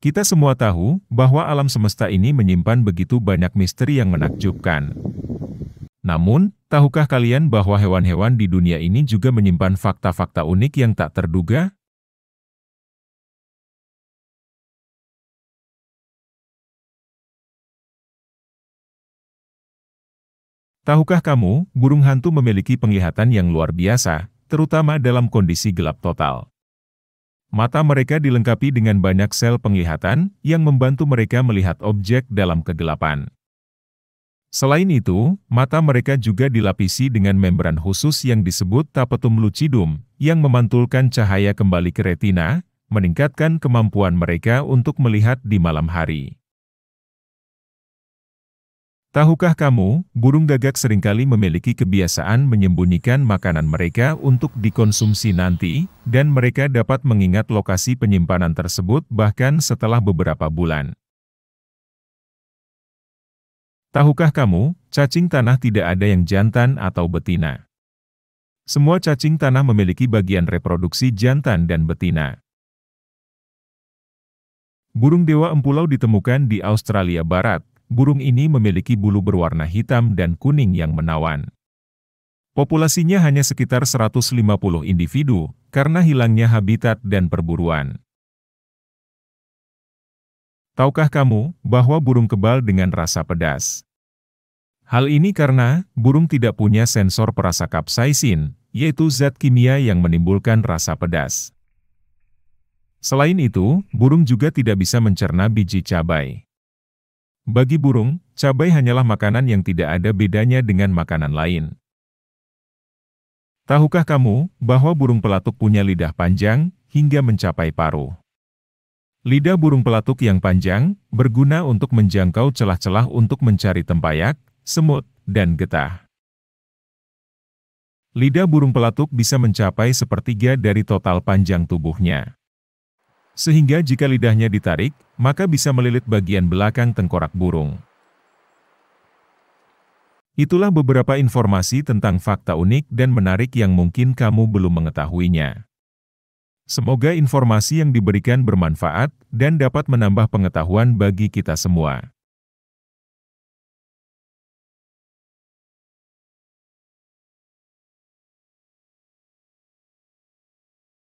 Kita semua tahu bahwa alam semesta ini menyimpan begitu banyak misteri yang menakjubkan. Namun, tahukah kalian bahwa hewan-hewan di dunia ini juga menyimpan fakta-fakta unik yang tak terduga? Tahukah kamu, burung hantu memiliki penglihatan yang luar biasa, terutama dalam kondisi gelap total. Mata mereka dilengkapi dengan banyak sel penglihatan yang membantu mereka melihat objek dalam kegelapan. Selain itu, mata mereka juga dilapisi dengan membran khusus yang disebut tapetum lucidum, yang memantulkan cahaya kembali ke retina, meningkatkan kemampuan mereka untuk melihat di malam hari. Tahukah kamu, burung gagak seringkali memiliki kebiasaan menyembunyikan makanan mereka untuk dikonsumsi nanti, dan mereka dapat mengingat lokasi penyimpanan tersebut bahkan setelah beberapa bulan. Tahukah kamu, cacing tanah tidak ada yang jantan atau betina. Semua cacing tanah memiliki bagian reproduksi jantan dan betina. Burung dewa empulau ditemukan di Australia Barat, burung ini memiliki bulu berwarna hitam dan kuning yang menawan. Populasinya hanya sekitar 150 individu, karena hilangnya habitat dan perburuan. Tahukah kamu bahwa burung kebal dengan rasa pedas? Hal ini karena burung tidak punya sensor perasa kapsaisin, yaitu zat kimia yang menimbulkan rasa pedas. Selain itu, burung juga tidak bisa mencerna biji cabai. Bagi burung, cabai hanyalah makanan yang tidak ada bedanya dengan makanan lain. Tahukah kamu bahwa burung pelatuk punya lidah panjang hingga mencapai paruh? Lidah burung pelatuk yang panjang berguna untuk menjangkau celah-celah untuk mencari tempayak, semut, dan getah. Lidah burung pelatuk bisa mencapai sepertiga dari total panjang tubuhnya sehingga jika lidahnya ditarik, maka bisa melilit bagian belakang tengkorak burung. Itulah beberapa informasi tentang fakta unik dan menarik yang mungkin kamu belum mengetahuinya. Semoga informasi yang diberikan bermanfaat dan dapat menambah pengetahuan bagi kita semua.